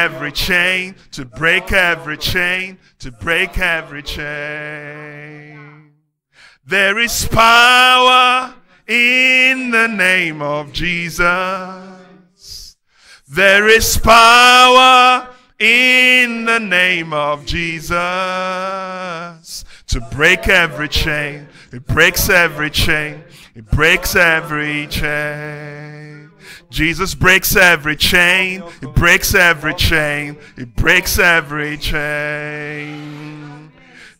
every chain, to break every chain, to break every chain. There is power in the name of Jesus. There is power in the name of Jesus to break every chain. It breaks every chain. It breaks every chain. Jesus breaks every chain. He breaks every chain. He breaks every chain.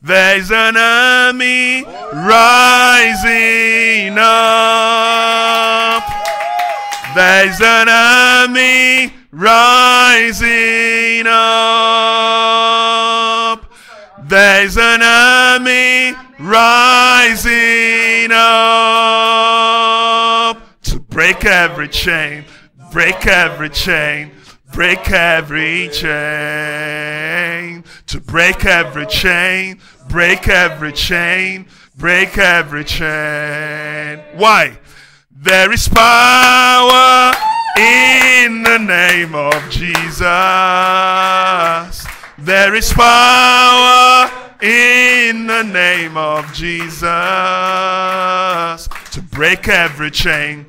There's an army rising up. There's an army rising up. There's an army rising up break every chain, break every chain, break every chain, to break every chain, break every chain, break every chain. Why? There is power in the name of Jesus. There is power in the name of Jesus to break every chain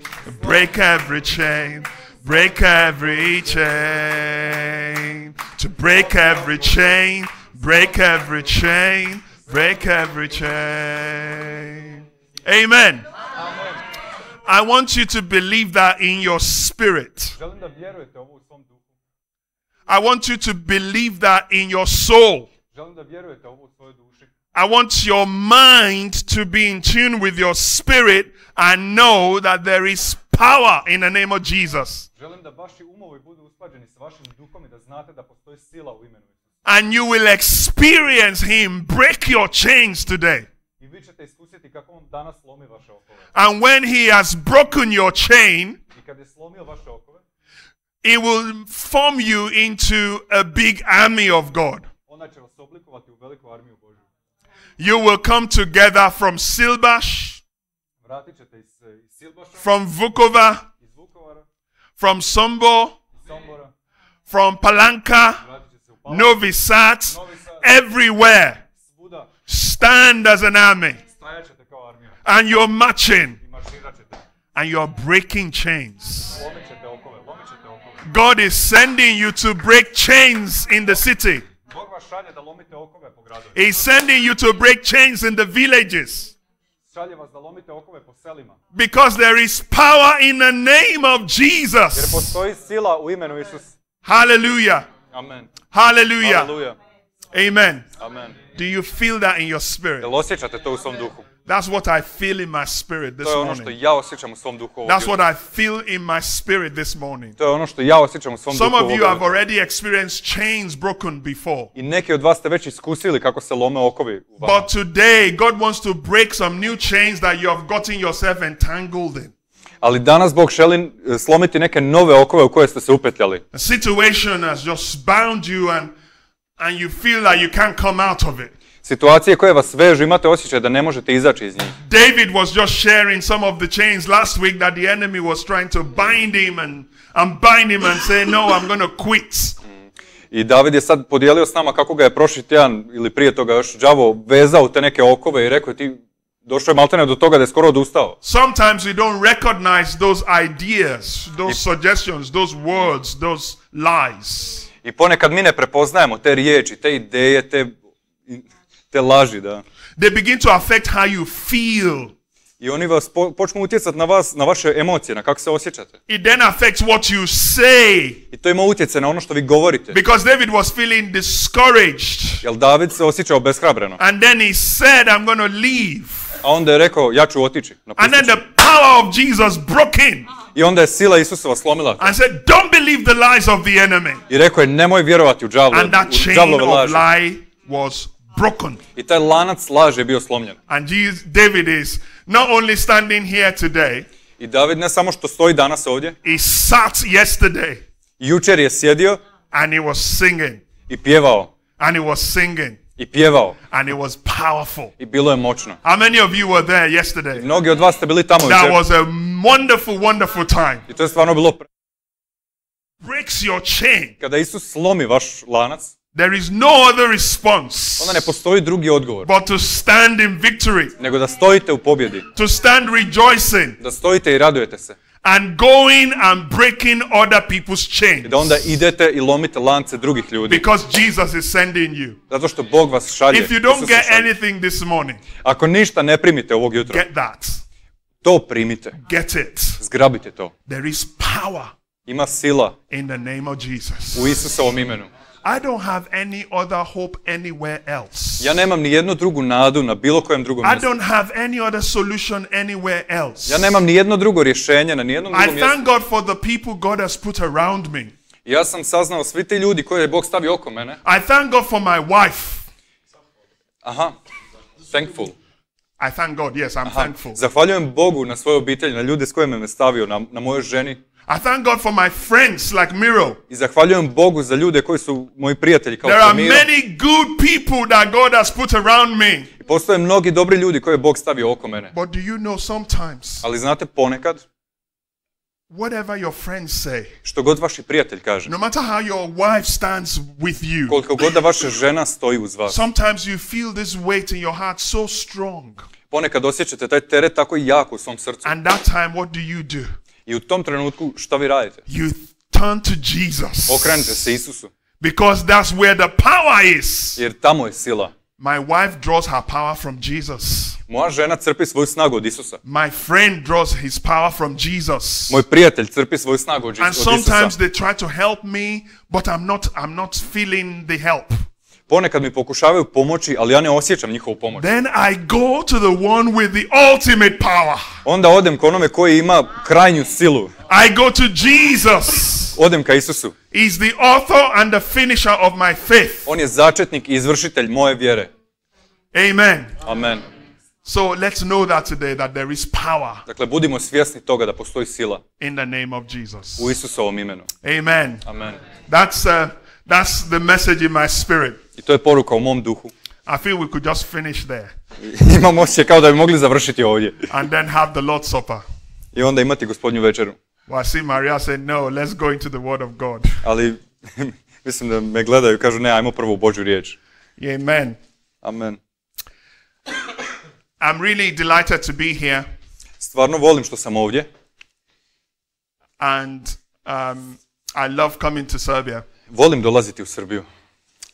break every chain, break every chain, to break every chain, break every chain, break every chain. Amen. I want you to believe that in your spirit. I want you to believe that in your soul. I want your mind to be in tune with your spirit and know that there is power in the name of Jesus. And you will experience Him break your chains today. And when He has broken your chain, it will form you into a big army of God. You will come together from Silbash from Vukova, from Sombo, from Palanka, Novi Sad, everywhere. Stand as an army. And you're marching. And you're breaking chains. God is sending you to break chains in the city. He's sending you to break chains in the villages. Šalje vas da lomite okove po selima. Because there is power in the name of Jesus. Jer postoji sila u imenu Isus. Hallelujah. Amen. Hallelujah. Hallelujah. Amen. Amen. Do you feel that in your spirit? Jel osjećate to u svom duhu? That's what I feel in my spirit this to je ono što ja osjećam u svom duhu ovog That's what I feel in my spirit this morning. To je ono što ja osjećam u svom Some of you have already experienced chains broken before. I neki od vas ste već iskusili kako se lome okovi u But today God wants to break some new chains that you have gotten yourself entangled in. Ali danas Bog želi eh, slomiti neke nove okove u koje ste se upetljali. The situation has just bound you and and you feel that you can't come out of it situacije koje vas vežu, imate osjećaj da ne možete izaći iz njih. David was just sharing some of the chains last week that the enemy was trying to bind him and, and bind him and say no, I'm going to quit. I David je sad podijelio s nama kako ga je prošli tjedan ili prije toga još đavo vezao te neke okove i rekao ti došao je maltene do toga da je skoro odustao. Sometimes we don't recognize those ideas, those suggestions, those words, those lies. I ponekad mi ne prepoznajemo te riječi, te ideje, te te laži, da. They begin to affect how you feel. I oni vas po, počnu utjecati na vas, na vaše emocije, na kako se osjećate. It then affects what you say. I to ima utjecaj na ono što vi govorite. Because David was feeling discouraged. Jel David se osjećao beshrabreno? And then he said, I'm gonna leave. A onda je rekao, ja ću otići. Napustići. And then the power of Jesus broke in. I onda je sila Isusova slomila. And said, don't believe the lies of the enemy. I rekao je, nemoj vjerovati u laži. And that chain of lie was broken. I taj lanac laži je bio slomljen. And David is not only standing here today. I David ne samo što stoji danas ovdje. He sat yesterday. Jučer je sjedio. And he was singing. I pjevao. And he was singing. I pjevao. And it was powerful. I bilo je moćno. How many of you were there yesterday? mnogi od vas ste bili tamo That was a wonderful, wonderful time. I to je stvarno bilo pre... Breaks your chain. Kada Isus slomi vaš lanac. There is no other response. Onda ne postoji drugi odgovor. But to stand in victory. Nego da stojite u pobjedi. To stand rejoicing. Da stojite i radujete se. And going and breaking other people's chains. da onda idete i lomite lance drugih ljudi. Because Jesus is sending you. Zato što Bog vas šalje. If you don't get anything this morning. Ako ništa ne primite ovog jutra. Get that. To primite. Get it. Zgrabite to. There is power. Ima sila. In the name of Jesus. U Isusovom imenu. I don't have any other hope anywhere else. Ja nemam ni jednu drugu nadu na bilo kojem drugom mjestu. I don't have any other solution anywhere else. Ja nemam ni jedno drugo rješenje na nijednom drugom mjestu. I thank God for the people God has put around me. Ja sam saznao svi ti ljudi koje je Bog stavio oko mene. I thank God for my wife. Aha. Thankful. I thank God, yes, I'm thankful. Zahvaljujem Bogu na svoju obitelj, na ljude s kojima me stavio, na, na mojoj ženi. I thank God for my friends like Miro. I zahvaljujem Bogu za ljude koji su moji prijatelji kao There are Miro. many good people that God has put around me. I postoje mnogi dobri ljudi koje Bog stavio oko mene. But do you know sometimes? Ali znate ponekad Whatever your friends say. Što god vaši prijatelj kaže. No matter how your wife stands with you. Koliko god da vaša žena stoji uz vas. Sometimes you feel this weight in your heart so strong. Ponekad osjećate taj teret tako jako u svom srcu. And that time what do you do? I u tom trenutku što vi radite? You turn to Jesus. Okrenite se Isusu. Because that's where the power is. Jer tamo je sila. My wife draws her power from Jesus. Moja žena crpi svoju snagu od Isusa. My friend draws his power from Jesus. Moj prijatelj crpi svoju snagu od Isusa. And sometimes they try to help me, but I'm not I'm not feeling the help. Ponekad mi pokušavaju pomoći, ali ja ne osjećam njihovu pomoć. Then I go to the one with the ultimate power. Onda odem k onome koji ima krajnju silu. I go to Jesus. Odem ka Isusu. Is the author and the finisher of my faith. On je začetnik i izvršitelj moje vjere. Amen. Amen. So let's know that today that there is power. Dakle budimo svjesni toga da postoji sila. In the name of Jesus. U Isusovom imenu. Amen. Amen. That's uh, That's the message in my spirit. I to je poruka u mom duhu. I feel we could just finish there. Imam osjećaj kao da bi mogli završiti ovdje. And then have the Lord's Supper. I onda imati gospodnju večeru. Well, I see Maria say, no, let's go into the word of God. Ali mislim da me gledaju kažu ne, ajmo prvo u Božju riječ. Amen. Amen. I'm really delighted to be here. Stvarno volim što sam ovdje. And um, I love coming to Serbia. Volim dolaziti u Srbiju.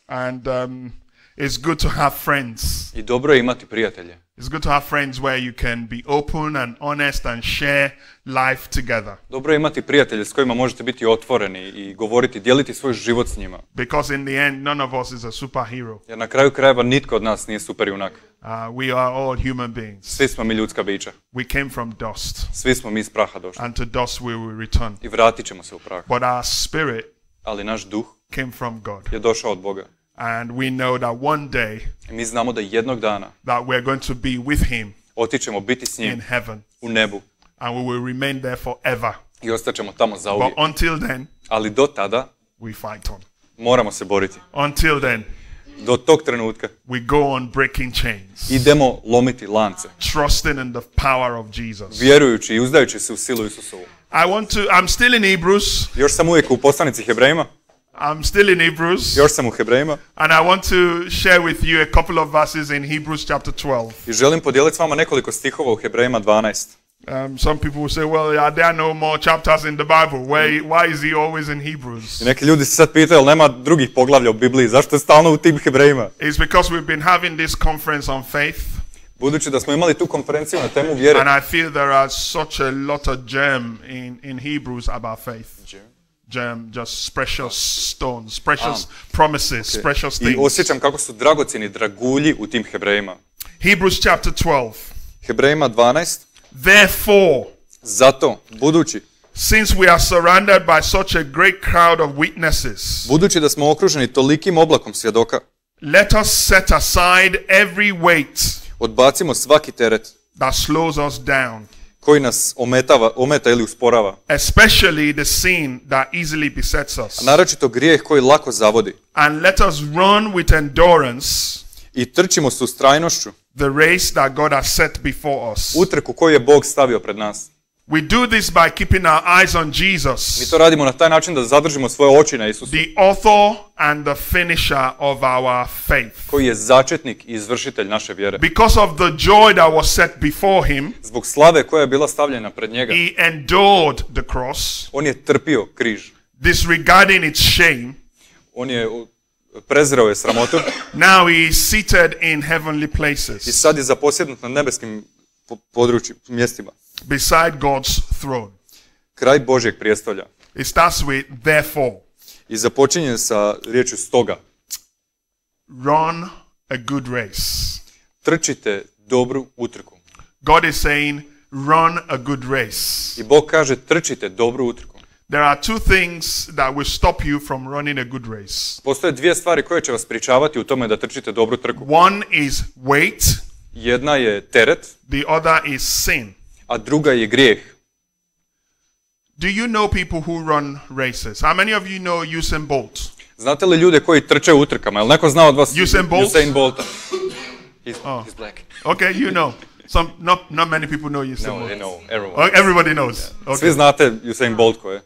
And um, it's good to have friends. I dobro je imati prijatelje. It's good to have friends where you can be open and honest and share life together. Dobro je imati prijatelje s kojima možete biti otvoreni i govoriti, dijeliti svoj život s njima. Because in the end none of us is a superhero. Jer na kraju krajeva nitko od nas nije superjunak. Uh, we are all human beings. Svi smo mi ljudska bića. We came from dust. Svi smo mi iz praha došli. And to dust we will return. I vratit ćemo se u prah. But our spirit ali naš duh came from God. je došao od Boga. And we know that one day I mi znamo da jednog dana that we are going to be with him otićemo biti s njim in heaven. u nebu. And we will remain there forever. I ostaćemo tamo za uvijek. But until then, ali do tada we fight on. moramo se boriti. Until then, do tog trenutka we go on breaking chains. idemo lomiti lance. Trusting in the power of Jesus. Vjerujući i uzdajući se u silu Isusovu. I want to, I'm still in Hebrews. Još sam uvijek u poslanicih Hebrejima. I'm still in Hebrews. Još sam u Hebrejima. And I want to share with you a couple of verses in Hebrews chapter 12. I želim podijeliti s vama nekoliko stihova u Hebrejima 12. Um, some people will say, well, are there no more chapters in the Bible? Where, why is he always in Hebrews? I neki ljudi se sad pitaju, nema drugih poglavlja u Bibliji? Zašto je stalno u tim Hebrejima? It's because we've been having this conference on faith. Budući da smo imali tu konferenciju na temu vjere. And I feel there are such a lot of gem in, in Hebrews about faith. Gem, just precious stones, precious um, promises, okay. precious things. I osjećam kako su dragocjeni dragulji u tim Hebrejima. Hebrews chapter 12. Hebrejima 12. Therefore. Zato, budući. Since we are surrounded by such a great crowd of witnesses. Budući da smo okruženi tolikim oblakom svjedoka. Let us set aside every weight. Odbacimo svaki teret that slows us down. koji nas ometava, ometa ili usporava. Especially the sin that easily besets us. A naročito grijeh koji lako zavodi. And let us run with endurance. I trčimo s ustrajnošću. The race that God has set before us. Utreku koju je Bog stavio pred nas. We do this by keeping our eyes on Jesus. Mi to radimo na taj način da zadržimo svoje oči na Isusu. The author and the finisher of our faith. Koji je začetnik i izvršitelj naše vjere. Because of the joy that was set before him. Zbog slave koja je bila stavljena pred njega. He endured the cross. On je trpio križ. Disregarding its shame. On je prezreo je sramotu. Now he is seated in heavenly places. I sad je zaposjednut na nebeskim područjima, mjestima. Beside God's throne. Kraj Božjeg prijestolja. It starts with therefore. I započinje sa riječju stoga. Run a good race. Trčite dobru utrku. God is saying run a good race. I Bog kaže trčite dobru utrku. There are two things that will stop you from running a good race. Postoje dvije stvari koje će vas pričavati u tome da trčite dobru trku. One is weight. Jedna je teret. The other is sin. A druga je grijeh. Do you know people who run races? How many of you know Usain Bolt? Znate li ljude koji trče u utrkama? Jel neko zna od vas Usain Bolt? Usain Bolta. He's, oh. he's black. Okay, you know. Some not not many people know Usain no, Bolt. know. Everyone. Oh, everybody knows. Yeah. Okay. Svi znate Usain Bolt ko je.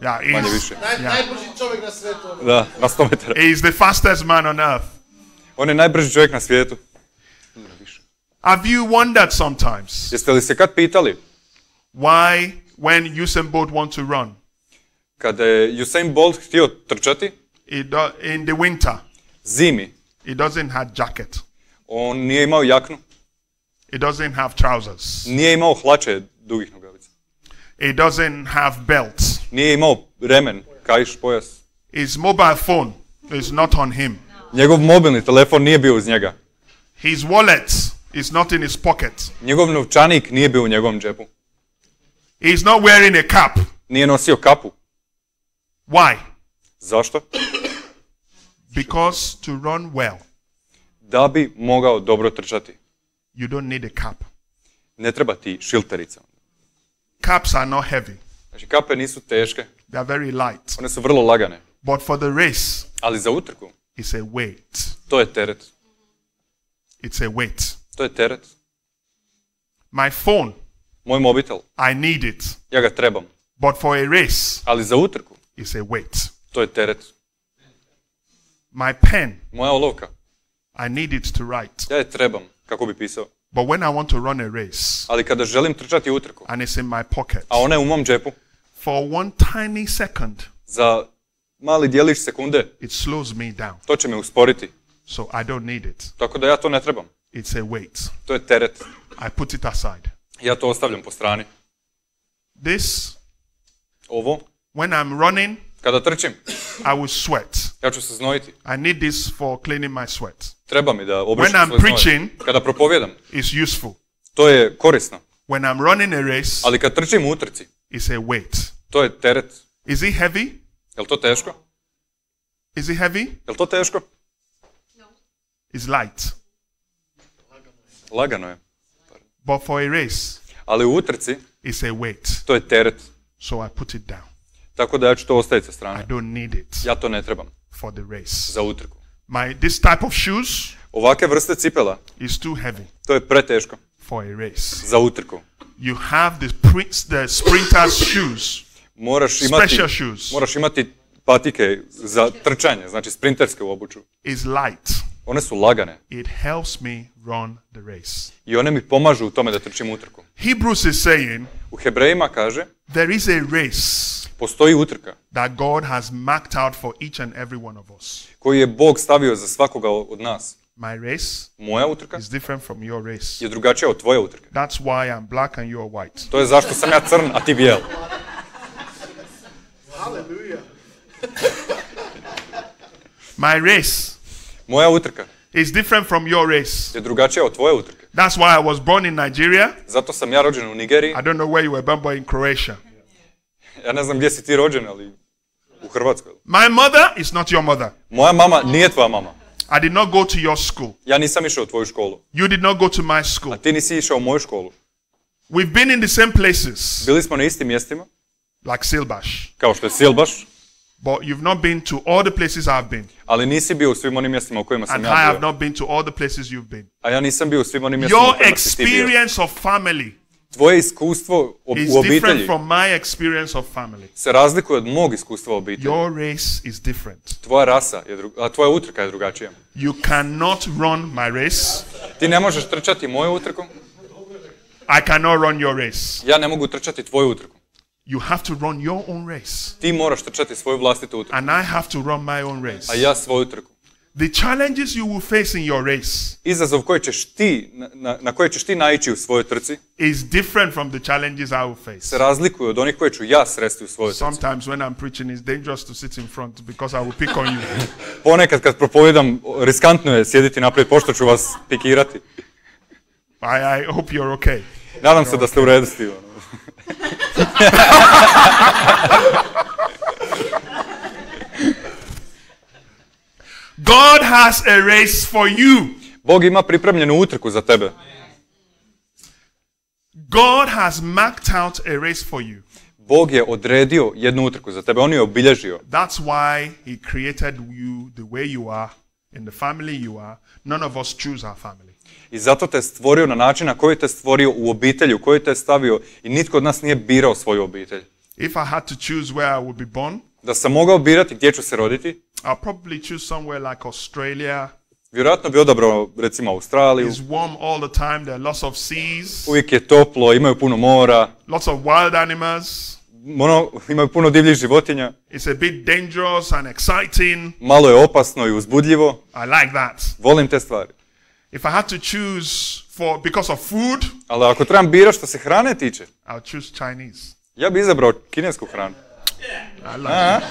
Yeah, he's, Manje više. Naj, yeah. najbrži čovjek na svijetu. Ono. Da, na 100 metara. He's the fastest man on earth. On je najbrži čovjek na svijetu. Have you wondered sometimes? Jeste li se kad pitali? Why when Usain Bolt want to run? Kada je Usain Bolt htio trčati? do, in the winter. Zimi. He doesn't have jacket. On nije imao jaknu. He doesn't have trousers. Nije imao hlače dugih nogavica. He doesn't have belt. Nije imao remen, kaiš, pojas. His mobile phone is not on him. Njegov mobilni telefon nije bio uz njega. His wallet is not in his pocket. Njegov novčanik nije bio u njegovom džepu. He is not wearing a cap. Nije nosio kapu. Why? Zašto? Because to run well. Da bi mogao dobro trčati. You don't need a cap. Ne treba ti šilterica. Caps are not heavy. Znači kape nisu teške. They are very light. One su vrlo lagane. But for the race. Ali za utrku. It's a weight. To je teret. It's a weight. To je teret. My phone. Moj mobitel. I need it. Ja ga trebam. But for a race. Ali za utrku. You say wait To je teret. My pen. Moja olovka. I need it to write. Ja je trebam kako bi pisao. But when I want to run a race. Ali kada želim trčati utrku. And it's in my pocket. A ona je u mom džepu. For one tiny second. Za mali dijelić sekunde. It slows me down. To će me usporiti. So I don't need it. Tako da ja to ne trebam. It's a weight. To je teret. I put it aside. Ja to ostavljam po strani. This. Ovo. When I'm running. Kada trčim. I will sweat. Ja ću se znojiti. I need this for cleaning my sweat. Treba mi da obrišem When I'm preaching, Kada propovijedam. It's useful. To je korisno. When I'm running a race. Ali kad trčim u utrci. It's a weight. To je teret. Is it heavy? Jel to teško? Is it heavy? Jel to teško? No. It's light. Lagano je. But for a race, ali u utrci it's a weight. to je teret. So I put it down. Tako da ja ću to ostaviti sa strane. I don't need it ja to ne trebam for the race. za utrku. My, this type of shoes Ovake vrste cipela is too heavy to je preteško for a race. za utrku. You have the, prince, the sprinter's shoes. Moraš imati, Special shoes. moraš imati patike za trčanje, znači sprinterske u obuću. Is light. One su lagane. It helps me run the race. I one mi pomažu u tome da trčim utrku. Hebrews is saying, u Hebrejima kaže, there is a race postoji utrka that God has marked out for each and every one of us. Koju je Bog stavio za svakoga od nas. My race moja utrka is different from your race. je drugačija od tvoje utrke. That's why I'm black and you're white. To je zašto sam ja crn, a ti bijel. Hallelujah. My race moja utrka is different from your race. je drugačija od tvoje utrke. That's why I was born in Nigeria. Zato sam ja rođen u Nigeriji. I don't know where you were born, in Croatia. Ja ne znam gdje si ti rođen, ali u Hrvatskoj. My mother is not your mother. Moja mama nije tvoja mama. I did not go to your school. Ja nisam išao u tvoju školu. You did not go to my school. A ti nisi išao u moju školu. We've been in the same places. Bili smo na istim mjestima. Like Silbaš. Kao što je Silbaš. But you've not been to all the places I've been. Ali nisi bio u svim onim mjestima u kojima sam And ja bio. I have not been to all the places you've been. A ja nisam bio u svim onim mjestima Your u kojima experience of family tvoje iskustvo ob is u obitelji from my experience of family. se razlikuje od mog iskustva u obitelji. Your race is different. Tvoja rasa je dru... a tvoja utrka je drugačija. You cannot run my race. Ti ne možeš trčati moju utrku. I cannot run your race. Ja ne mogu trčati tvoju utrku. You have to run your own race. Ti moraš trčati svoju vlastitu utrku. And I have to run my own race. A ja svoju utrku. The challenges you will face in your race. Izazov koji ćeš ti na, na koje ćeš ti naići u svojoj trci. Is different from the challenges I will face. Se razlikuje od onih koje ću ja sresti u svojoj trci. Sometimes when I'm preaching it's dangerous to sit in front because I will pick on you. Ponekad kad propovijedam riskantno je sjediti naprijed pošto ću vas pikirati. I, I hope you're okay. Nadam se da ste u redu s tim. God has a race for you. Bog ima pripremljenu utrku za tebe. God has marked out a race for you. Bog je odredio jednu utrku za tebe, on je obilježio. That's why he created you the way you are, in the family you are. None of us choose our family i zato te stvorio na način na koji te stvorio u obitelji, u koji te stavio i nitko od nas nije birao svoju obitelj. da sam mogao birati gdje ću se roditi, Vjerojatno bi odabrao recimo Australiju. Uvijek je toplo, imaju puno mora. Ono, imaju puno divljih životinja. Malo je opasno i uzbudljivo. Volim te stvari. If I had to choose for because of food, ali ako trebam birati što se hrane tiče, I'll choose Chinese. Ja bih izabrao kinesku hranu. I love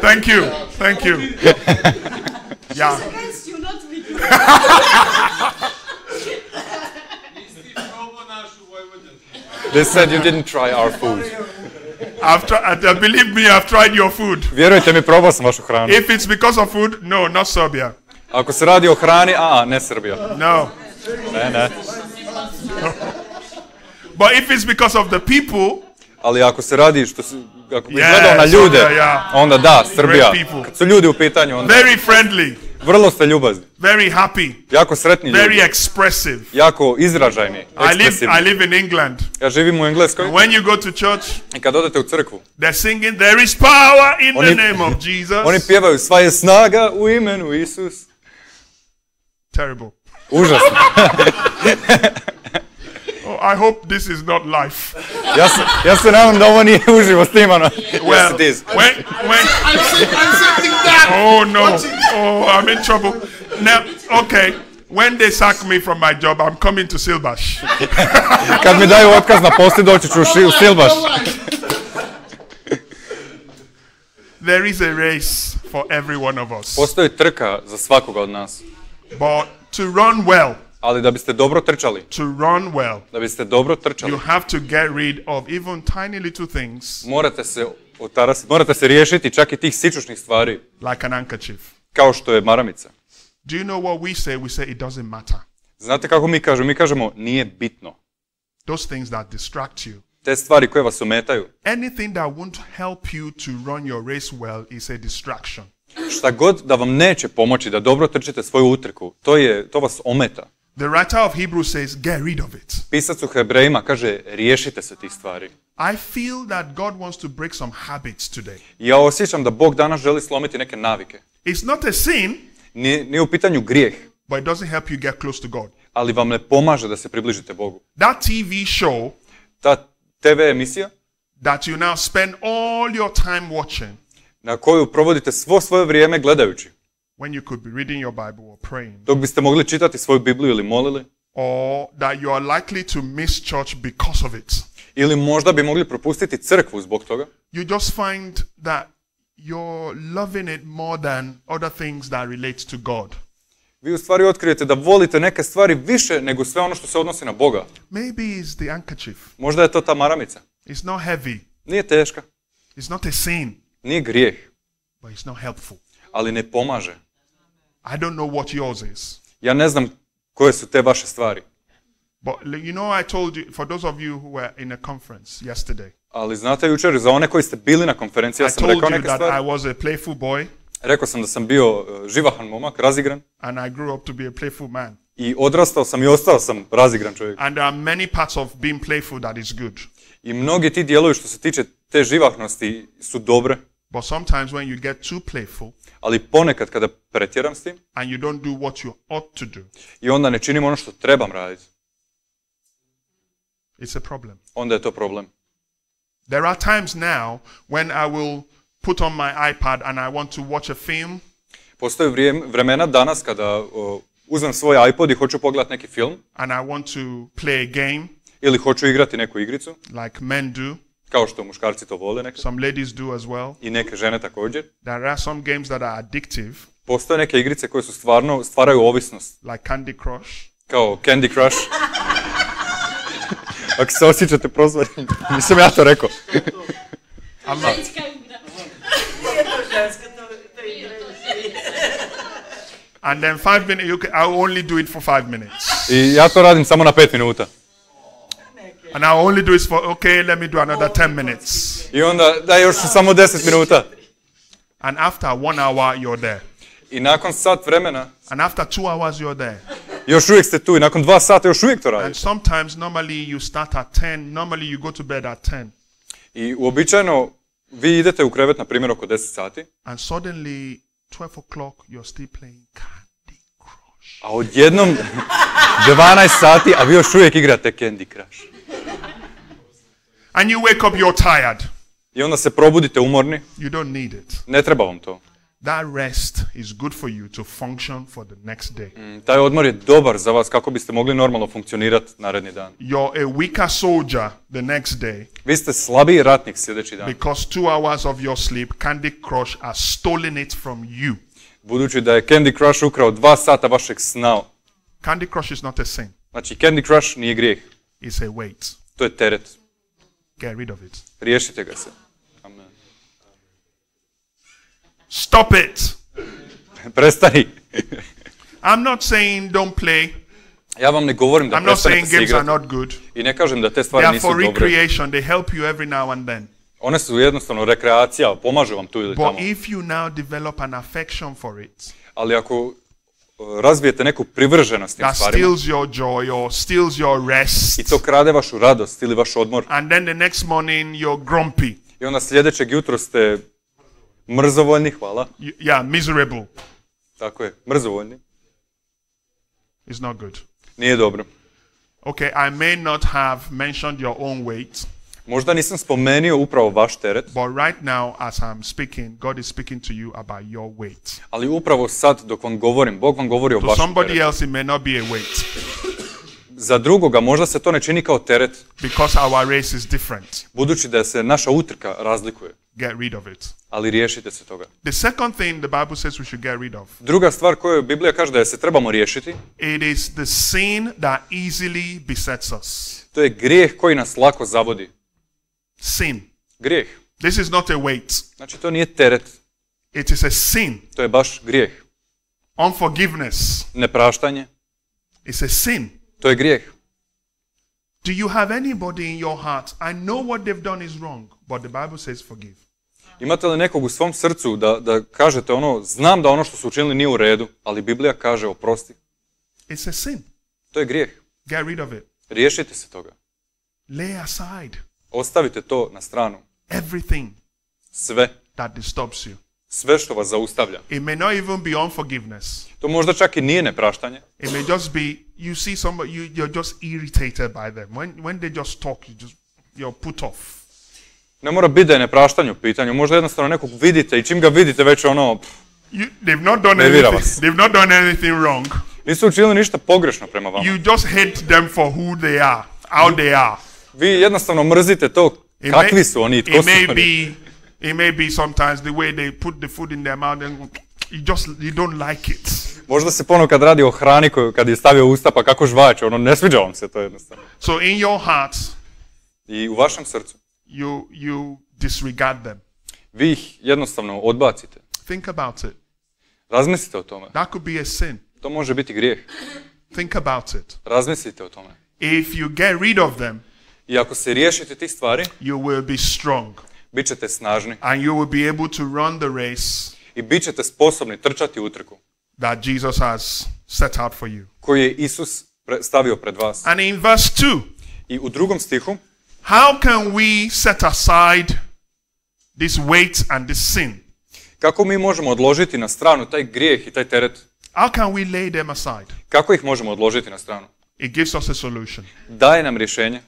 Thank you. Thank you. yeah. She's against you, not with you. They said you didn't try our food. I've tried, uh, uh, believe me, I've tried your food. Vjerujte mi, probao sam vašu hranu. If it's because of food, no, not Serbia. Ako se radi o hrani, a, ne Srbija. No. Ne, ne. But if it's because of the people, ali ako se radi što se, ako bi yes, gledao na ljude, Serbia, yeah. onda da, Srbija. Kad su ljudi u pitanju, onda... Very friendly. Vrlo ste ljubazni. Very happy. Jako sretni ljudi. Very expressive. Jako izražajni. I live, I live in England. Ja živim u Engleskoj. And when you go to church, I kad odete u crkvu, they're singing there is power in oni, the name of Jesus. oni pjevaju sva je snaga u imenu Isus. Terrible. Užasno. I hope this is not life. yes, yes, and I'm not one usually was Well, yes, it is. When, when, oh no, oh, I'm in trouble. Now, okay, when they sack me from my job, I'm coming to Silbaš. Kad mi daju otkaz na poslu, doći ću u Silbash. There is a race for every one of us. Postoji trka za svakoga od nas. But to run well, Ali da biste dobro trčali. To run well. Da biste dobro trčali. You have to get rid of even tiny little things. Morate se otarasi, morate se riješiti čak i tih sičušnih stvari. Like an handkerchief. Kao što je maramica. Do you know what we say? We say it doesn't matter. Znate kako mi kažemo? Mi kažemo nije bitno. Those things that distract you. Te stvari koje vas ometaju. Anything that won't help you to run your race well is a distraction. Šta god da vam neće pomoći da dobro trčite svoju utrku, to je to vas ometa. The writer of Hebrews says, get rid of it. Pisac u Hebrejima kaže, riješite se tih stvari. I feel that God wants to break some habits today. Ja osjećam da Bog danas želi slomiti neke navike. It's not a sin. Nije, u pitanju grijeh. But it doesn't help you get close to God. Ali vam ne pomaže da se približite Bogu. That TV show. Ta TV emisija. That you now spend all your time watching. Na koju provodite svo svoje vrijeme gledajući when you could be reading your Bible or praying. Dok biste mogli čitati svoju Bibliju ili molili. Or that you are likely to miss church because of it. Ili možda bi mogli propustiti crkvu zbog toga. You just find that you're loving it more than other things that relate to God. Vi u stvari otkrijete da volite neke stvari više nego sve ono što se odnosi na Boga. Maybe it's the handkerchief. Možda je to ta maramica. It's not heavy. Nije teška. It's not a sin. Nije grijeh. But it's not helpful. Ali ne pomaže. I don't know what yours is. Ja ne znam koje su te vaše stvari. But you know I told you for those of you who were in a conference yesterday. Ali znate jučer za one koji ste bili na konferenciji ja sam rekao neke stvari. I told that I was a playful boy. Rekao sam da sam bio e, živahan momak, razigran. And I grew up to be a playful man. I odrastao sam i ostao sam razigran čovjek. And there are many parts of being playful that is good. I mnogi ti dijelovi što se tiče te živahnosti su dobre. But sometimes when you get too playful, ali ponekad kada pretjeram s tim and you don't do what you ought to do, i onda ne činim ono što trebam raditi, it's a problem. onda je to problem. There are times now when I will put on my iPad and I want to watch a film. Postoje vremena danas kada uh, uzmem svoj iPod i hoću pogledati neki film. And I want to play a game. Ili hoću igrati neku igricu. Like men do. Kao što muškarci to vole nekad. Some ladies do as well. I neke žene također. There are some games that are addictive. Postoje neke igrice koje su stvarno stvaraju ovisnost. Like Candy Crush. Kao Candy Crush. Ako se osjećate prozvani, nisam ja to rekao. ženska, not... And then five minutes, you can, I'll only do it for five minutes. I ja to radim samo na pet minuta. And I only do it for, okay, let me do another 10 minutes. I onda da još samo 10 minuta. And after one hour you're there. I nakon sat vremena. And after two hours you're there. Još uvijek ste tu i nakon dva sata još uvijek to radite. And sometimes normally you start at 10, normally you go to bed at 10. I uobičajeno vi idete u krevet na primjer oko 10 sati. And suddenly 12 o'clock you're still playing Candy Crush. A odjednom 12 sati, a vi još uvijek igrate Candy Crush. And you wake up, you're tired. I onda se probudite umorni. You don't need it. Ne treba vam to. That rest is good for you to function for the next day. Mm, taj odmor je dobar za vas kako biste mogli normalno funkcionirati naredni dan. You're a weaker soldier the next day. Vi ste slabiji ratnik sljedeći dan. Because two hours of your sleep, Candy Crush has stolen it from you. Budući da je Candy Crush ukrao dva sata vašeg sna. Candy Crush is not a sin. Znači Candy Crush nije grijeh. It's a weight. To je teret. Get rid of it. Riješite ga se. Amen. Stop it. Prestani. I'm not saying don't play. Ja vam ne govorim da I'm not saying games are not good. I ne kažem da te stvari nisu dobre. They are for dobre. recreation. They help you every now and then. One su jednostavno rekreacija, pomažu vam tu ili tamo. But if you now develop an affection for it. Ali ako razvijete neku privrženost tim stvarima. Steals your joy or steals your rest. I to krade vašu radost ili vaš odmor. And then the next morning you're grumpy. I onda sljedećeg jutra ste mrzovoljni, hvala. yeah, miserable. Tako je, mrzovoljni. It's not good. Nije dobro. Okay, I may not have mentioned your own weight. Možda nisam spomenuo upravo vaš teret. But right now as I'm speaking, God is speaking to you about your weight. Ali upravo sad dok vam govorim, Bog vam govori o to vašem somebody teretu. else it may not be a weight. Za drugoga možda se to ne čini kao teret. Because our race is different. Budući da se naša utrka razlikuje. Get rid of it. Ali riješite se toga. The second thing the Bible says we should get rid of. Druga stvar koju Biblija kaže da je se trebamo riješiti. It is the sin that easily besets us. To je grijeh koji nas lako zavodi. Sin. Grijeh. This is not a weight. Znači to nije teret. It is a sin. To je baš grijeh. Unforgiveness. Nepraštanje. It's a sin. To je grijeh. Do you have anybody in your heart? I know what they've done is wrong, but the Bible says forgive. Imate li nekog u svom srcu da, da kažete ono, znam da ono što su učinili nije u redu, ali Biblija kaže oprosti. It's a sin. To je grijeh. Get rid of it. Riješite se toga. Lay aside. Ostavite to na stranu. Everything Sve. that disturbs you. Sve što vas zaustavlja. It may not even be unforgiveness. To možda čak i nije nepraštanje. It may just be you see somebody you, you're just irritated by them. When, when they just talk you just you're put off. Ne mora biti da je nepraštanje u pitanju, možda jednostavno nekog vidite i čim ga vidite već ono... Pff, you, they've not done anything, vas. they've not done anything wrong. Nisu učinili ništa pogrešno prema vama. You just hate them for who they are, how they are. Vi jednostavno mrzite to it kakvi may, su oni i tko su may oni. Be, it may be sometimes the way they put the food in their mouth and you just you don't like it. Možda se ponekad kad radi o hrani koju kad je stavio u usta pa kako žvače, ono ne sviđa vam se to jednostavno. So in your heart i u vašem srcu you, you disregard them. Vi ih jednostavno odbacite. Think about it. Razmislite o tome. That could be a sin. To može biti grijeh. Think about it. Razmislite o tome. If you get rid of them, i ako se riješite tih stvari, you will be strong. Bićete snažni. And you will be able to run the race. I bićete sposobni trčati utrku. That Jesus has set out for you. Koji je Isus stavio pred vas. And in verse 2. I u drugom stihu. How can we set aside this weight and this sin? Kako mi možemo odložiti na stranu taj grijeh i taj teret? How can we lay them aside? Kako ih možemo odložiti na stranu? It gives us a solution. Daje nam rješenje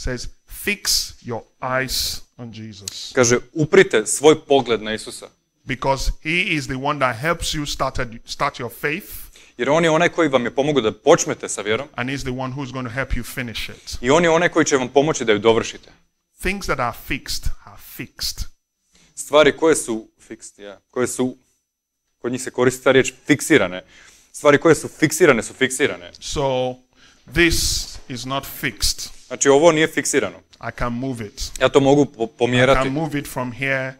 says fix your eyes on Jesus. Kaže uprite svoj pogled na Isusa. Because he is the one that helps you start, start your faith. Jer on je onaj koji vam je pomogao da počnete sa vjerom. And is the one who's going to help you finish it. I on je onaj koji će vam pomoći da ju dovršite. Things that are fixed are fixed. Stvari koje su fixed, koje su kod njih se koristi ta riječ fiksirane. Stvari koje su fiksirane su fiksirane. So this is not fixed. Znači ovo nije fiksirano. I can move it. Ja to mogu pomjerati. I can move it from here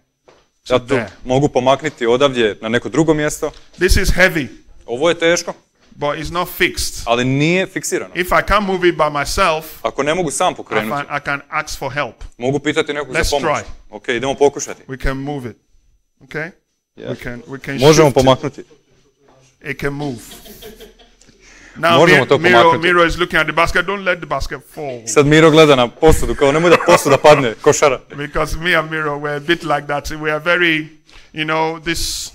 to ja to mogu pomaknuti odavdje na neko drugo mjesto. This is heavy. Ovo je teško. But it's not fixed. Ali nije fiksirano. If I can't move it by myself, ako ne mogu sam pokrenuti, I can ask for help. Mogu pitati nekog Let's za pomoć. Try. Ok, idemo pokušati. We can move it. Okay? Yeah. We can, we can Možemo pomaknuti. It. it can move. Now, Možemo Mir, to Miro, Miro is looking at the basket, don't let the basket fall. Sad Miro gleda na posudu, kao nemoj da posuda padne, košara. Because me and Miro were a bit like that. We are very, you know, this,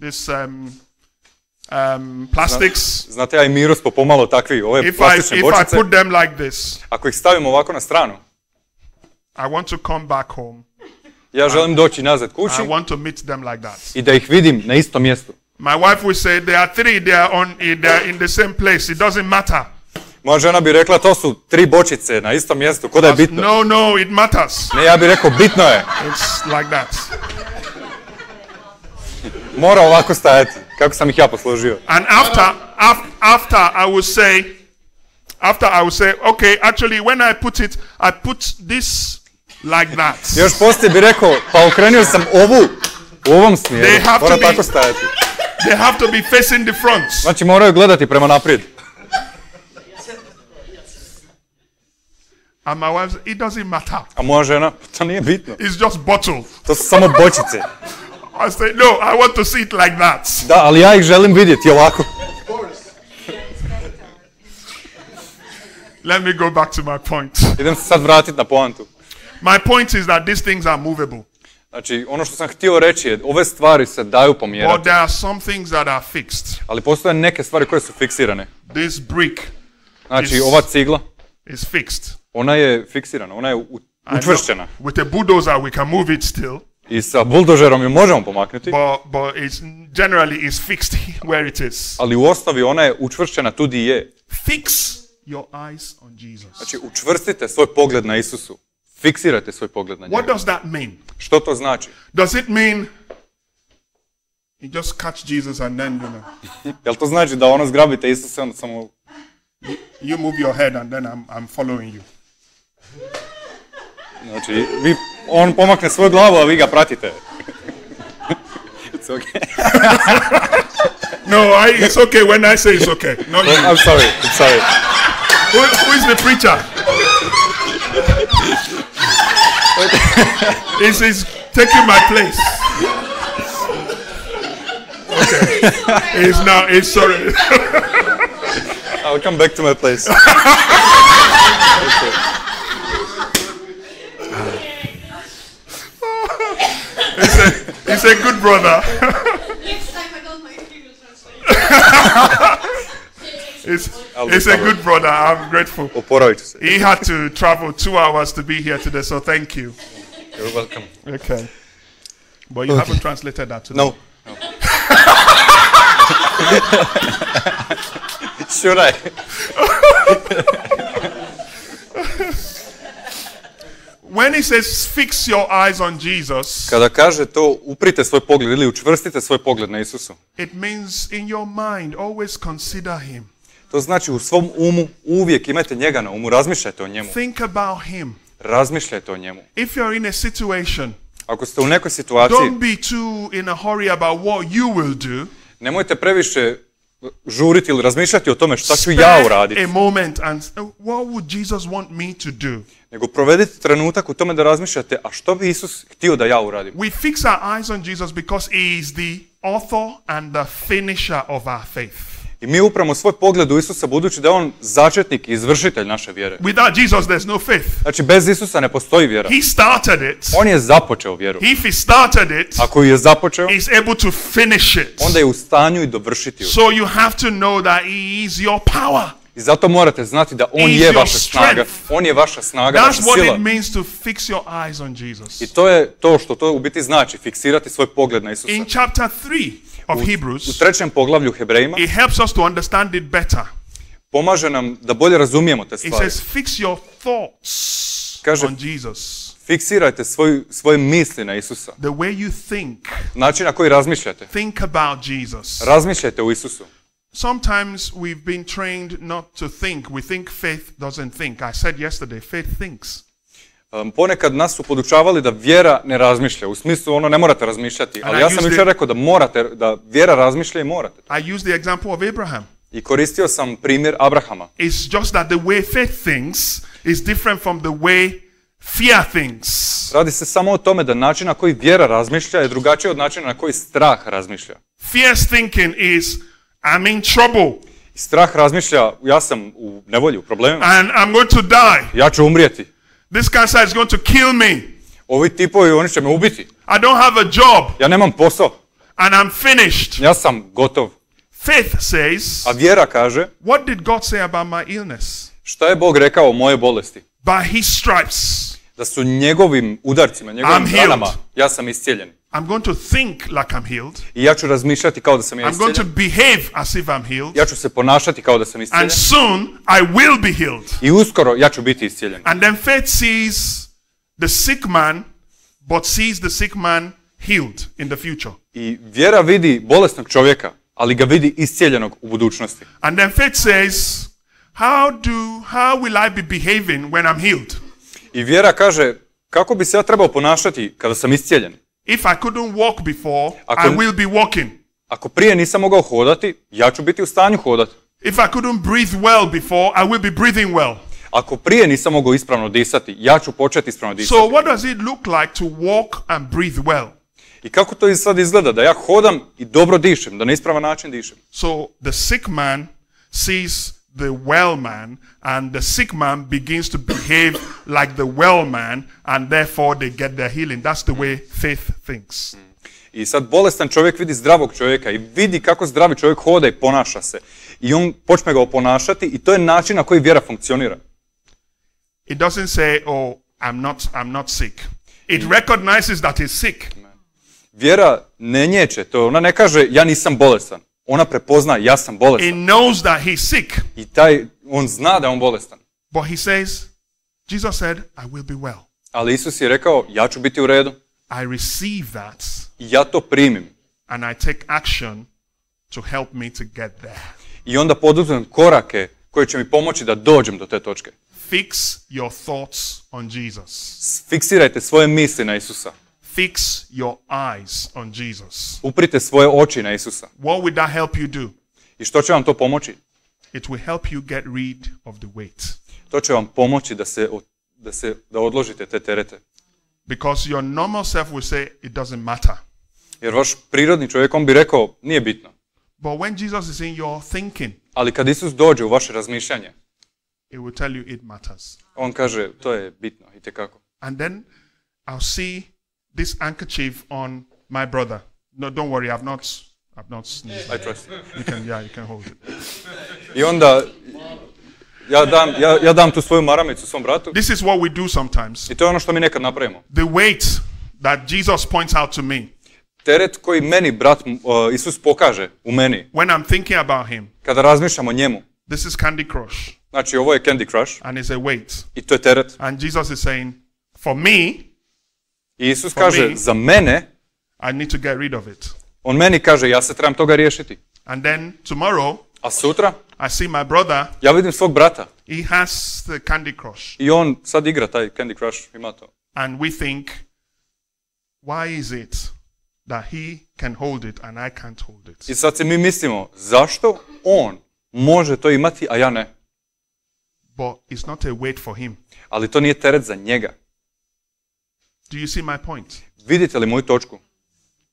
this um, um, plastics. Znate, ja i Miro smo pomalo takvi, ove if plastične I, if bočice. I put them like this, ako ih stavimo ovako na stranu, I want to come back home. Ja želim doći nazad kući. I want to meet them like that. I da ih vidim na istom mjestu. My wife will say there are three, they are, on, eh, they are in the same place, it doesn't matter. Moja žena bi rekla to su tri bočice na istom mjestu, ko je bitno? No, no, it matters. Ne, ja bih rekao bitno je. It's like that. Mora ovako stajati, kako sam ih ja posložio. And after, af, after I will say, after I will say, okay, actually when I put it, I put this like that. Još poslije bi rekao, pa okrenio sam ovu u ovom smjeru, mora tako stajati. They have to be facing the front. Znači moraju gledati prema naprijed. And my wife it doesn't matter. A moja žena, to nije bitno. It's just bottle. To su samo bočice. I say, no, I want to see it like that. Da, ali ja ih želim vidjeti ovako. Let me go back to my point. Idem se sad vratiti na poantu. My point is that these things are movable. Znači, ono što sam htio reći je, ove stvari se daju pomjerati. But there are fixed. Ali postoje neke stvari koje su fiksirane. This brick znači, ova cigla is fixed. Ona je fiksirana, ona je učvršćena. with a bulldozer we can move I sa buldožerom ju možemo pomaknuti. But, but is Ali u osnovi ona je učvršćena tu di je. Fix your Znači, učvrstite svoj pogled na Isusu. Fiksirajte svoj pogled na njega. What does that mean? Što to znači? Does it mean you just catch Jesus and then you know? Jel to znači da ono zgrabite Isusa onda samo you, move your head and then I'm, I'm following you. Znači, vi, on pomakne svoju glavu, a vi ga pratite. it's okay. no, I, it's okay when I say it's okay. No, I'm sorry, I'm sorry. Who, who is the preacher? He's he's taking my place. Okay. he's now, he's sorry. I'll come back to my place. He's a, he's a good brother. Next time I don't mind Google It's, it's a good brother. I'm grateful. He had to travel two hours to be here today, so thank you. You're welcome. Okay. But you okay. haven't translated that today. No. no. Should I? When he says fix your eyes on Jesus, kada kaže to uprite svoj pogled ili učvrstite svoj pogled na Isusu. It means in your mind always consider him. To znači u svom umu uvijek imajte njega na umu, razmišljajte o njemu. Think about him. Razmišljajte o njemu. If you are in a situation, ako ste u nekoj situaciji, don't be too in a hurry about what you will do. Nemojte previše žuriti ili razmišljati o tome šta ću ja uraditi. A moment and what would Jesus want me to do? Nego provedite trenutak u tome da razmišljate a što bi Isus htio da ja uradim. We fix our eyes on Jesus because he is the author and the finisher of our faith. I mi upravo svoj pogled u Isusa budući da je on začetnik i izvršitelj naše vjere. Without Jesus there's no faith. Znači bez Isusa ne postoji vjera. He started it. On je započeo vjeru. If he started it, ako ju je započeo, He's able to finish it. Onda je u stanju i dovršiti ju. So you have to know that he is your power. I zato morate znati da on je vaša snaga. On je vaša snaga, That's vaša sila. it means to fix your eyes on Jesus. I to je to što to u biti znači, fiksirati svoj pogled na Isusa. In chapter 3, of Hebrews, u trećem poglavlju Hebrejima, it helps us to understand it better. Pomaže nam da bolje razumijemo te stvari. It says, fix your thoughts Kaže, on Jesus. Fiksirajte svoj svoje misli na Isusa. The way you think. Način na koji razmišljate. Think about Jesus. Razmišljajte o Isusu. Sometimes we've been trained not to think. We think faith doesn't think. I said yesterday, faith thinks ponekad nas su podučavali da vjera ne razmišlja. U smislu ono ne morate razmišljati, ali ja sam jučer rekao da morate, da vjera razmišlja i morate. I use the example of Abraham. I koristio sam primjer Abrahama. It's just that the way faith thinks is different from the way fear thinks. Radi se samo o tome da način na koji vjera razmišlja je drugačiji od načina na koji strah razmišlja. Fear thinking is I'm in trouble. Strah razmišlja ja sam u nevolji, u problemima. And I'm going to die. Ja ću umrijeti. This cancer is going to kill me. Ovi tipovi, oni će me ubiti. I don't have a job. Ja nemam posao. And I'm finished. Ja sam gotov. Faith says, a vjera kaže, what did God say about my illness? Šta je Bog rekao o moje bolesti? By his stripes. Da su njegovim udarcima, njegovim I'm ranama, ja sam iscijeljen. I'm going to think like I'm healed. I ja ću razmišljati kao da sam ja I'm going to behave as if I'm healed. Ja ću se ponašati kao da sam iscijeljen. And soon I will be healed. I uskoro ja ću biti iscijeljen. And then faith sees the sick man but sees the sick man healed in the future. I vjera vidi bolesnog čovjeka, ali ga vidi iscijeljenog u budućnosti. And then faith says, how do how will I be behaving when I'm healed? I vjera kaže, kako bi se ja trebao ponašati kada sam iscijeljen? If I couldn't walk before, ako, I will be walking. Ako prije nisam mogao hodati, ja ću biti u stanju hodati. If I couldn't breathe well before, I will be breathing well. Ako prije nisam mogao ispravno disati, ja ću početi ispravno disati. So what does it look like to walk and breathe well? I kako to sad izgleda da ja hodam i dobro dišem, da na ispravan način dišem? So the sick man sees the well man, and the sick man begins to behave like the well man, and therefore they get their healing. That's the way faith thinks. I sad bolestan čovjek vidi zdravog čovjeka i vidi kako zdravi čovjek hoda i ponaša se. I on počne ga oponašati i to je način na koji vjera funkcionira. It doesn't say, oh, I'm not, I'm not sick. It recognizes that he's sick. Vjera ne nječe to, ona ne kaže ja nisam bolestan ona prepozna ja sam bolestan. knows that he's I taj, on zna da je on bolestan. But he says, will be well. Ali Isus je rekao, ja ću biti u redu. I ja to primim. And I onda poduzmem korake koje će mi pomoći da dođem do te točke. Fix your thoughts on Jesus. Fiksirajte svoje misli na Isusa. Fix your eyes on Jesus. Uprite svoje oči na Isusa. What would that help you do? I što će vam to pomoći? It will help you get rid of the weight. To će vam pomoći da se da se da odložite te terete. Because your normal self will say it doesn't matter. Jer vaš prirodni čovjek on bi rekao nije bitno. But when Jesus is in your thinking, ali kad Isus dođe u vaše razmišljanje, He will tell you it matters. On kaže to je bitno i te kako. And then I'll see this handkerchief on my brother. No, don't worry, I've not, I've not sneezed. I trust you. can, yeah, you can hold it. I onda ja dam, ja, ja dam tu svoju maramicu svom bratu. This is what we do sometimes. I to je ono što mi nekad napravimo. The weight that Jesus points out to me. Teret koji meni brat uh, Isus pokaže u meni. When I'm thinking about him. Kada razmišljam o njemu. This is Candy Crush. Znači ovo je Candy Crush. And it's a weight. I to je teret. And Jesus is saying, for me, I Isus For kaže, me, za mene, I need to get rid of it. on meni kaže, ja se trebam toga riješiti. And then tomorrow, a sutra, I see my brother, ja vidim svog brata. He has the Candy Crush. I on sad igra taj Candy Crush, ima to. And we think, why is it that he can hold it and I can't hold it? I sad se mi mislimo, zašto on može to imati, a ja ne? But it's not a weight for him. Ali to nije teret za njega. Do you see my point? Vidite li moju točku?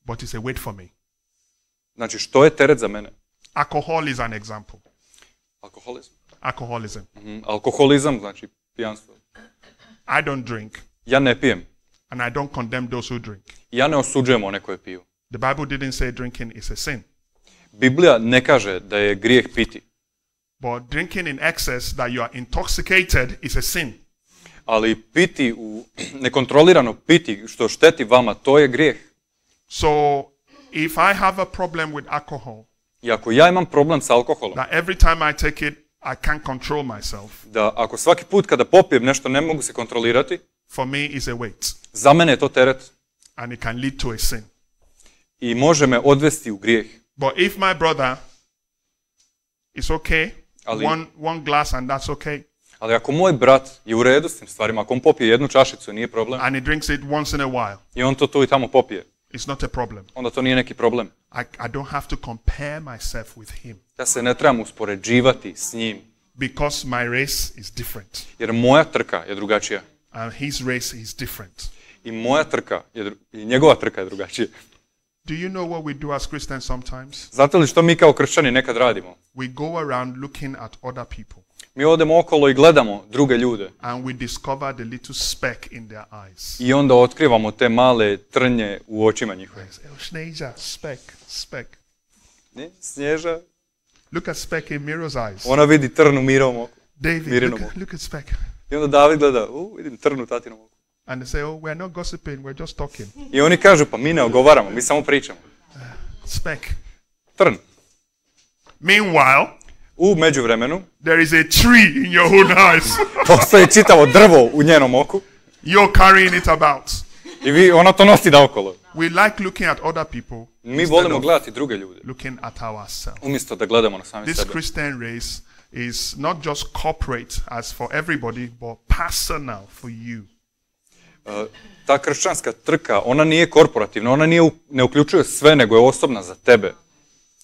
But it's a weight for me. Znači, što je teret za mene? Alcohol is an example. Alkoholizam. Alkoholizam. Mhm, Alkoholizam, znači pijanstvo. I don't drink, Ja ne pijem. and I don't condemn those who drink. Ja ne osuđujem one koje piju. The Bible didn't say drinking is a sin, Biblija ne kaže da je grijeh piti, but drinking in excess that you are intoxicated is a sin. ali piti u nekontrolirano piti što šteti vama, to je grijeh. So if I have a problem with alcohol, i ako ja imam problem sa alkoholom, that every time I take it, I can't control myself. Da ako svaki put kada popijem nešto ne mogu se kontrolirati, for me is a weight. Za mene je to teret. And it can lead to a sin. I može me odvesti u grijeh. But if my brother is okay, ali, one, one glass and that's okay. Ali ako moj brat je u redu s tim stvarima, ako on popije jednu čašicu, nije problem. And he drinks it once in a while. I on to tu i tamo popije. It's not a problem. Onda to nije neki problem. I, I don't have to compare myself with him. Ja se ne trebam uspoređivati s njim. Because my race is different. Jer moja trka je drugačija. And his race is different. I moja trka je i njegova trka je drugačija. Do you know what we do as Christians sometimes? Znate li što mi kao kršćani nekad radimo? We go around looking at other people. Mi odemo okolo i gledamo druge ljude. And we discover the little speck in their eyes. I onda otkrivamo te male trnje u očima njihovim. Snježa, speck, speck. Ne, snježa. Look at speck in Miro's eyes. Ona vidi trnu Mirovom oku. David, look, look at speck. I onda David gleda, u, vidim trnu tatinom oku. And they say, oh, we're not gossiping, we're just talking. I oni kažu, pa mi ne ogovaramo, mi samo pričamo. Uh, speck. Trn. Meanwhile, u međuvremenu There is a tree in your own eyes. postoji čitavo drvo u njenom oku. You're carrying it about. I vi ona to nosi da okolo. We like looking at other people. Mi volimo gledati druge ljude. Looking at ourselves. Umjesto da gledamo na sami sebe. This Christian race is not just corporate as for everybody, but personal for you. Uh, ta kršćanska trka, ona nije korporativna, ona nije, ne uključuje sve, nego je osobna za tebe.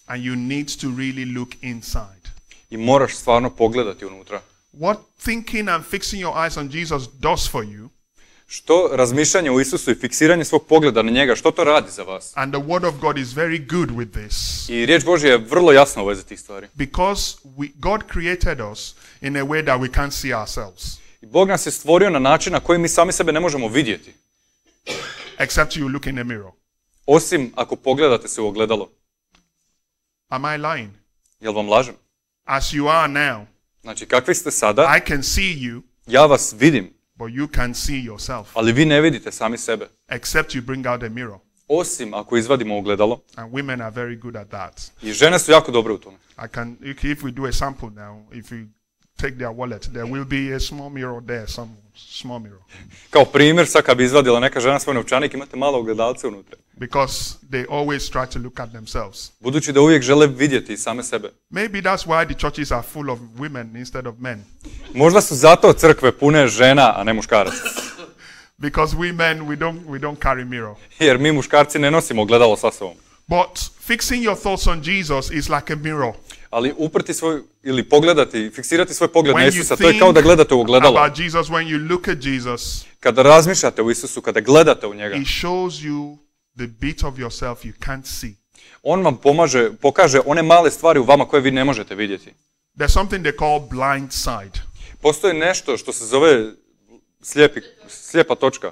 And you need to really look inside i moraš stvarno pogledati unutra. What thinking and fixing your eyes on Jesus does for you što razmišljanje o Isusu i fiksiranje svog pogleda na njega, što to radi za vas? And the word of God is very good with this. I riječ Božja je vrlo jasna u vezi tih stvari. Because we, God created us in a way that we can't see ourselves. I Bog nas je stvorio na način na koji mi sami sebe ne možemo vidjeti. Except you look in the mirror. Osim ako pogledate se u ogledalo. Am I lying? Jel vam lažem? As you are now. Znači, kakvi ste sada? I can see you. Ja vas vidim. But you can see yourself. Ali vi ne vidite sami sebe. Except you bring out a mirror. Osim ako izvadimo ogledalo. And women are very good at that. I žene su jako dobre u tome. I can, if we do a sample now, if we take their wallet, there will be a small mirror there, some small mirror. Kao primjer, sad kad bi izvadila neka žena svoj novčanik, imate malo ogledalce unutra because they always try to look at themselves. Budući da uvijek žele vidjeti same sebe. Maybe that's why the churches are full of women instead of men. Možda su zato crkve pune žena, a ne muškaraca. because we men we don't we don't carry mirror. Jer mi muškarci ne nosimo ogledalo sa sobom. But fixing your thoughts on Jesus is like a mirror. Ali uprti svoj ili pogledati, fiksirati svoj pogled na Isusa, to je kao da gledate u ogledalo. About Jesus, when you look at Jesus, kada razmišljate o Isusu, kada gledate u njega, he shows you the bit of yourself you can't see. On vam pomaže, pokaže one male stvari u vama koje vi ne možete vidjeti. There's something they call blind side. Postoji nešto što se zove slijepi, slijepa točka.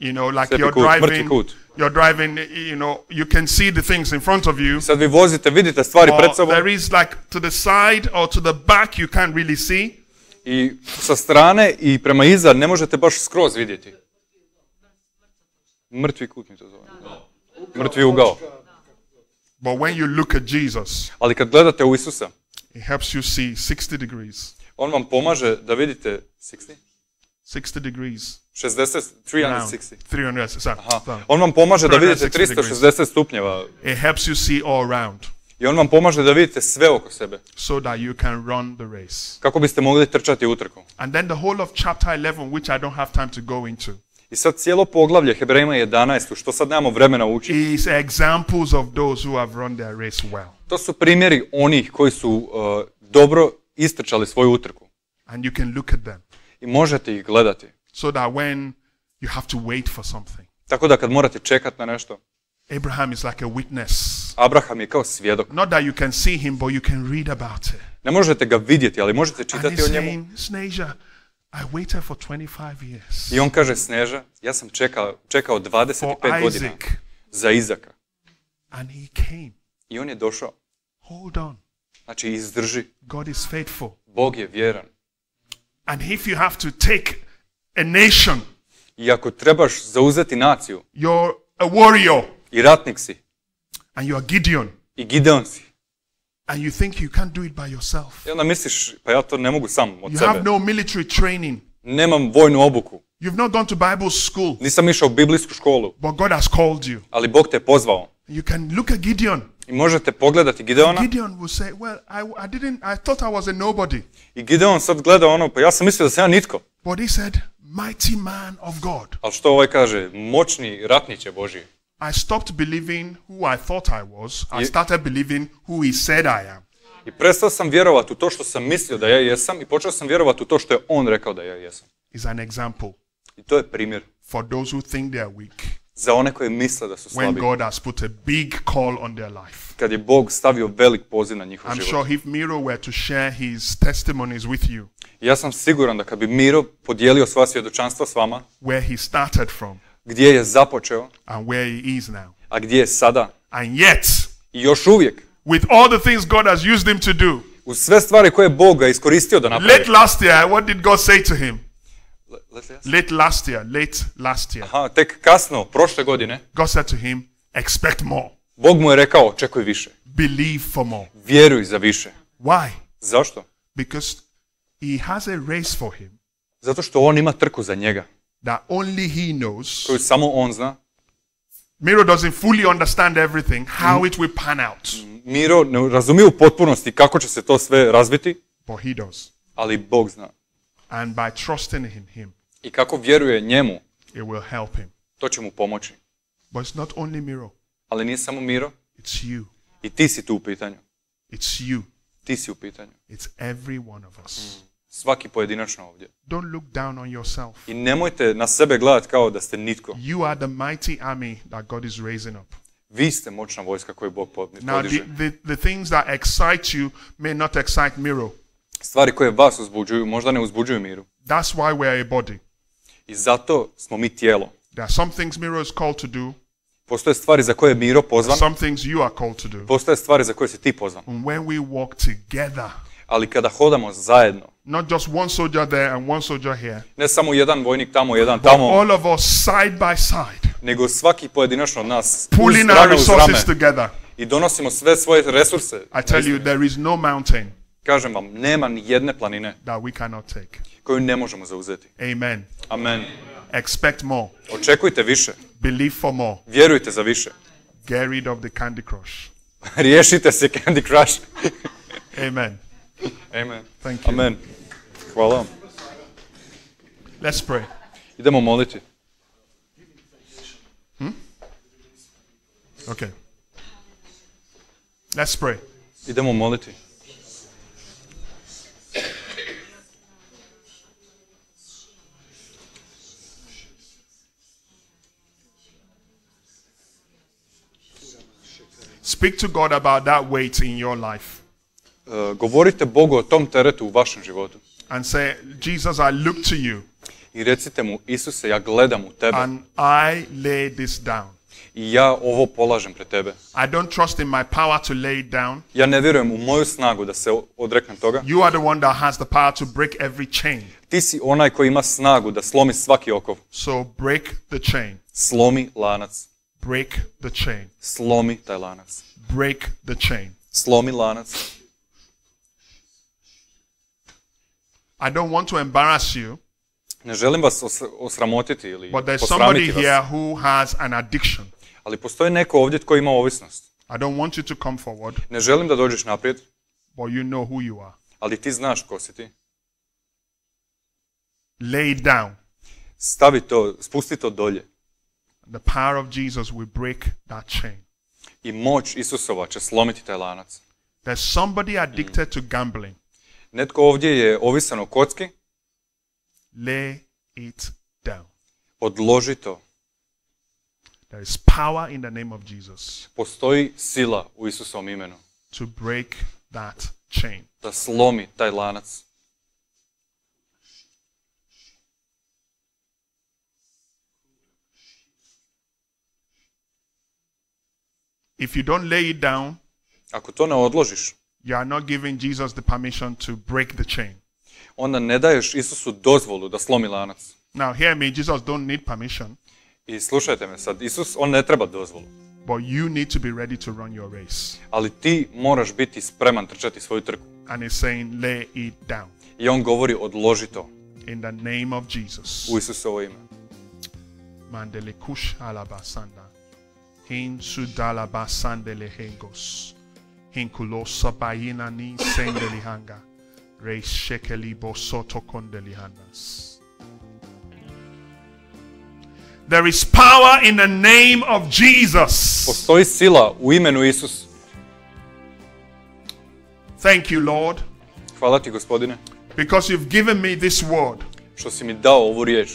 You know, like Slijepi you're kut, driving, mrtvi kut. you're driving, you know, you can see the things in front of you. Sad vi vozite, vidite stvari pred sobom there is like to the side or to the back you can't really see. i sa strane i prema iza ne možete baš skroz vidjeti. Mrtvi kut mi to zove mrtvi ugao. But when you look at Jesus, Ali kad gledate u Isusa, it helps you see 60 degrees. On vam pomaže da vidite 60? 60 degrees. 60, 360. No, 300, On vam pomaže da vidite 360 stupnjeva. It helps you see all around. I on vam pomaže da vidite sve oko sebe. So that you can run the race. Kako biste mogli trčati utrku. And then the whole of chapter 11 which I don't have time to go into. I sad cijelo poglavlje Hebrejima 11, što sad nemamo vremena učiti. Is examples of those who have run their race well. To su primjeri onih koji su uh, dobro istrčali svoju utrku. And you can look at them. I možete ih gledati. So that when you have to wait for something. Tako da kad morate čekati na nešto. Abraham is like a witness. Abraham je kao svjedok. Not that you can see him, but you can read about it. Ne možete ga vidjeti, ali možete čitati And o njemu. Saying, i waited for 25 years. I on kaže Sneža, ja sam čekao, čekao 25 for godina Isaac. za Izaka. And he came. I on je došao. Hold on. Znači izdrži. God is faithful. Bog je vjeran. And if you have to take a nation, i ako trebaš zauzeti naciju, you're a warrior. I ratnik si. And you are Gideon. I Gideon si. And you think you can't do it by yourself. I onda misliš, pa ja to ne mogu sam od you sebe. have no military training. Nemam vojnu obuku. You've not gone to Bible school. Nisam išao u biblijsku školu. But God has called you. Ali Bog te je pozvao. You can look at Gideon. I možete pogledati Gideona. Gideon will say, well, I, I didn't, I thought I was a nobody. I Gideon sad gleda ono, pa ja sam mislio da sam ja nitko. But he said, mighty man of God. Al što ovaj kaže, moćni ratniče Božije. I stopped believing who I thought I was. I started believing who he said I am. I prestao sam vjerovati u to što sam mislio da ja jesam i počeo sam vjerovati u to što je on rekao da ja jesam. Is an example. I to je primjer. For those who think they are weak. Za one koji misle da su slabi. When God has put a big call on their life. Kad je Bog stavio velik poziv na njihov život. I'm sure if Miro were to share his testimonies with you. Ja sam siguran da kad bi Miro podijelio svoja svjedočanstva s vama. Where he started from gdje je započeo and where he is now. a gdje je sada. And yet, I još uvijek with all the things God has used him to do, U sve stvari koje je Bog ga iskoristio da napravi. Late last year, what did God say to him? Late last year, late last year. Aha, tek kasno, prošle godine. God said to him, expect more. Bog mu je rekao, očekuj više. Believe for more. Vjeruj za više. Why? Zašto? Because he has a race for him. Zato što on ima trku za njega that only he knows. Koju samo on zna. Miro doesn't fully understand everything, how it will pan out. Mm, Miro ne razumije u potpunosti kako će se to sve razviti. But he does. Ali Bog zna. And by trusting in him. I kako vjeruje njemu. It will help him. To će mu pomoći. But it's not only Miro. Ali nije samo Miro. It's you. I ti si tu u pitanju. It's you. Ti si u pitanju. It's every one of us. Mm svaki pojedinačno ovdje. I nemojte na sebe gledati kao da ste nitko. Vi ste moćna vojska koju Bog podiže. Now Stvari koje vas uzbuđuju možda ne uzbuđuju Miru. why I zato smo mi tijelo. Postoje stvari za koje je Miro pozvan. Postoje stvari za koje si ti pozvan. Ali kada hodamo zajedno. Not just one soldier there and one soldier here. Ne samo jedan vojnik tamo, jedan tamo. But All of us side by side. Nego svaki pojedinačno od nas pulling our resources together. I donosimo sve svoje resurse. I tell you there is no mountain. Kažem vam, nema ni jedne planine that we cannot take. koju ne možemo zauzeti. Amen. Amen. Expect more. Očekujte više. Believe for more. Vjerujte za više. Get rid of the Candy Crush. Riješite se Candy Crush. Amen. Amen. Thank you. Amen. Hvala vam. Let's pray. Idemo moliti. Hmm? Okay. Let's pray. Idemo moliti. Speak to God about that weight in your life. Uh, govorite Bogu o tom teretu u vašem životu and say, Jesus, I look to you. I recite mu, Isuse, ja gledam u tebe. And I lay this down. I ja ovo polažem pred tebe. I don't trust in my power to lay it down. Ja ne vjerujem u moju snagu da se odreknem toga. You are the one that has the power to break every chain. Ti si onaj koji ima snagu da slomi svaki okov. So break the chain. Slomi lanac. Break the chain. Slomi taj lanac. Break the chain. Slomi lanac. I don't want to embarrass you. Ne želim vas os osramotiti ili But there's somebody vas. here who has an addiction. Ali postoji neko ovdje tko ima ovisnost. I don't want you to come forward. Ne želim da dođeš naprijed. But you know who you are. Ali ti znaš ko si ti. Lay down. Stavi to, spusti to dolje. The power of Jesus will break that chain. I moć Isusova će slomiti taj lanac. There's somebody addicted mm. to gambling. Netko ovdje je ovisan o kocki. Lay it down. Odloži to. There is power in the name of Jesus. Postoji sila u Isusovom imenu. To break that chain. Da slomi taj lanac. If you don't lay it down, ako to ne odložiš, you are not giving Jesus the permission to break the chain. Onda ne daješ Isusu dozvolu da slomi lanac. Now hear me, Jesus don't need permission. I slušajte me sad, Isus on ne treba dozvolu. But you need to be ready to run your race. Ali ti moraš biti spreman trčati svoju trku. And he's saying lay it down. I on govori odloži to. In the name of Jesus. U Isusovo ime. Mandele kush alabasanda. Hin sudalabasandele hengos. Hinkulosa baina ni sendelihanga. bosoto kondelihanas. There is power in the name of Jesus. Postoji sila u imenu Isus. Thank you, Lord. Hvala ti, gospodine. Because you've given me this word. Što si mi dao ovu riječ.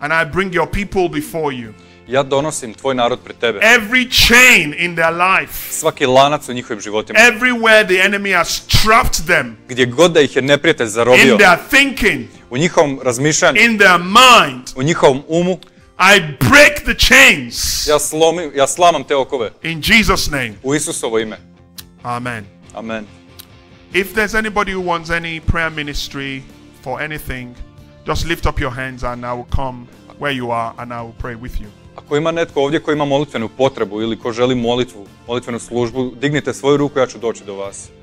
And I bring your people before you. Ja donosim tvoj narod pred tebe. Every chain in their life. Svaki lanac u njihovim životima. Everywhere the enemy has trapped them. Gdje god da ih je neprijatelj zarobio. In their thinking. U njihovom razmišljanju. In their mind. U njihovom umu. I break the chains. Ja slomim, ja slamam te okove. In Jesus name. U Isusovo ime. Amen. Amen. If there's anybody who wants any prayer ministry for anything, just lift up your hands and I will come where you are and I will pray with you. Ako ima netko ovdje koji ima molitvenu potrebu ili ko želi molitvu, molitvenu službu, dignite svoju ruku, ja ću doći do vas.